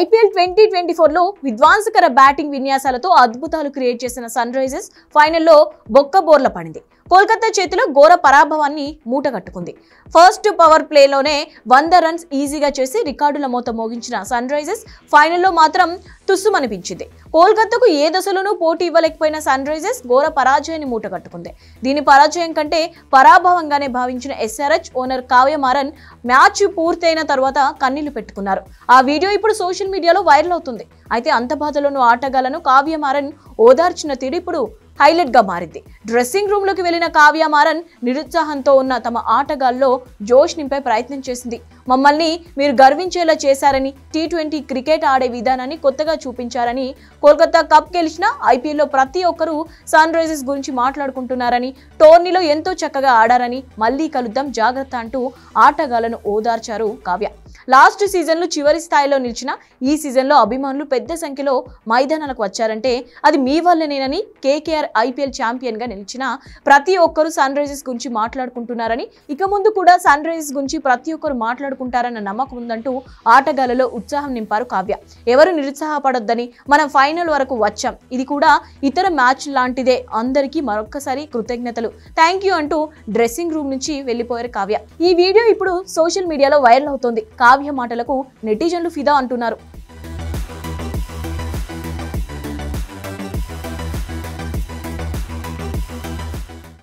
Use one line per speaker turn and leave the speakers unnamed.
IPL twenty twenty ఫోర్లో విధ్వంసకర batting విన్యాసాలతో అద్భుతాలు create చేసిన సన్ రైజర్స్ ఫైనల్లో బొక్క బోర్ల పడింది కోల్కతా చేతిలో ఘోర పరాభవాన్ని మూటగట్టుకుంది ఫస్ట్ పవర్ ప్లేలోనే వంద రన్స్ ఈజీగా చేసి రికార్డుల మూత మోగించిన సన్ రైజర్స్ ఫైనల్లో మాత్రం తుస్సుమనిపించింది కోల్కతాకు ఏ దశలోనూ పోటీ ఇవ్వలేకపోయిన సన్ రైజర్స్ ఘోర పరాజయాన్ని మూటగట్టుకుంది దీని పరాజయం కంటే పరాభవంగానే భావించిన ఎస్ఆర్హెచ్ ఓనర్ కావ్యమారన్ మ్యాచ్ పూర్తయిన తర్వాత కన్నీళ్లు పెట్టుకున్నారు ఆ వీడియో ఇప్పుడు సోషల్ మీడియాలో వైరల్ అవుతుంది అయితే అంత బాధలోనూ ఆటగాళ్లను కావ్యమారన్ ఓదార్చిన తీరు ఇప్పుడు హైలైట్ గా మారింది డ్రెస్సింగ్ రూమ్ లోకి వెళ్లిన కావ్య మారన్ నిరుత్సాహంతో ఉన్న తమ ఆటగాల్లో జోష్ నింపే ప్రయత్నం చేసింది మమ్మల్ని మీరు గర్వించేలా చేశారని టీ ట్వంటీ క్రికెట్ ఆడే విధానాన్ని కొత్తగా చూపించారని కోల్కతా కప్ గెలిచిన ఐపీఎల్లో ప్రతి ఒక్కరూ సన్ రైజర్స్ గురించి మాట్లాడుకుంటున్నారని టోర్నీలో ఎంతో చక్కగా ఆడారని మళ్ళీ కలుద్దాం జాగ్రత్త అంటూ ఆటగాళ్లను ఓదార్చారు కావ్య లాస్ట్ సీజన్లో చివరి స్థాయిలో నిలిచిన ఈ సీజన్లో అభిమానులు పెద్ద సంఖ్యలో మైదానాలకు వచ్చారంటే అది మీ వల్లనేనని కేకేఆర్ ఐపీఎల్ ఛాంపియన్గా నిలిచిన ప్రతి ఒక్కరూ సన్ రైజర్స్ గురించి మాట్లాడుకుంటున్నారని ఇక ముందు కూడా సన్ రైజర్స్ గురించి ప్రతి ఒక్కరు మాట్లాడుకుంటారన్న నమ్మకం ఉందంటూ ఆటగాళ్లలో ఉత్సాహం నింపారు కావ్య ఎవరు నిరుత్సాహపడొద్దని మనం ఫైనల్ వరకు వచ్చాం ఇది కూడా ఇతర మ్యాచ్ లాంటిదే అందరికీ మరొక్కసారి కృతజ్ఞతలు థ్యాంక్ యూ అంటూ డ్రెస్సింగ్ రూమ్ నుంచి వెళ్ళిపోయారు కావ్య ఈ వీడియో ఇప్పుడు సోషల్ మీడియాలో వైరల్ అవుతోంది కావ్య అసభ్య మాటలకు నెటిజన్లు ఫిదా అంటున్నారు